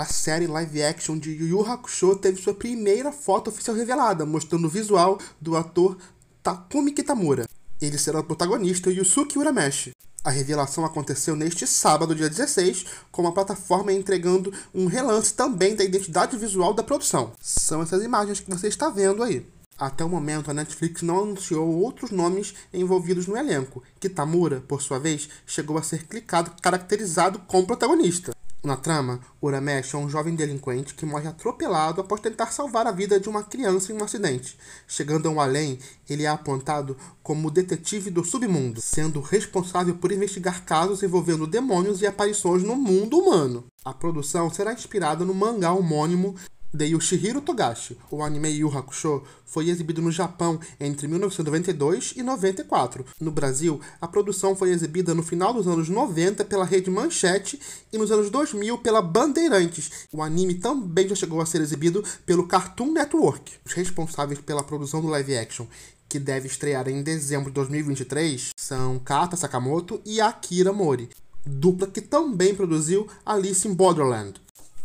a série live action de Yu Yu Hakusho teve sua primeira foto oficial revelada, mostrando o visual do ator Takumi Kitamura. Ele será o protagonista Yusuke Urameshi. A revelação aconteceu neste sábado, dia 16, com a plataforma entregando um relance também da identidade visual da produção. São essas imagens que você está vendo aí. Até o momento, a Netflix não anunciou outros nomes envolvidos no elenco. Kitamura, por sua vez, chegou a ser clicado, caracterizado como protagonista. Na trama, Uramesh é um jovem delinquente que morre atropelado após tentar salvar a vida de uma criança em um acidente. Chegando ao além, ele é apontado como detetive do submundo, sendo responsável por investigar casos envolvendo demônios e aparições no mundo humano. A produção será inspirada no mangá homônimo The Yoshihiro Togashi, o anime Yu Hakusho, foi exibido no Japão entre 1992 e 94. No Brasil, a produção foi exibida no final dos anos 90 pela Rede Manchete e nos anos 2000 pela Bandeirantes. O anime também já chegou a ser exibido pelo Cartoon Network. Os responsáveis pela produção do live action, que deve estrear em dezembro de 2023, são Kata Sakamoto e Akira Mori, dupla que também produziu Alice in Borderland.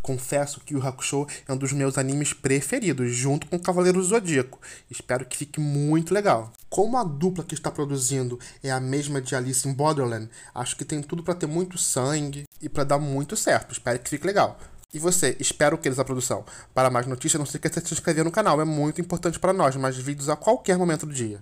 Confesso que o Hakusho é um dos meus animes preferidos, junto com Cavaleiro do Zodíaco. Espero que fique muito legal. Como a dupla que está produzindo é a mesma de Alice in Borderland, acho que tem tudo para ter muito sangue e para dar muito certo. Espero que fique legal. E você, espero que eles a produção. Para mais notícias, não se esqueça de se inscrever no canal, é muito importante para nós, mais vídeos a qualquer momento do dia.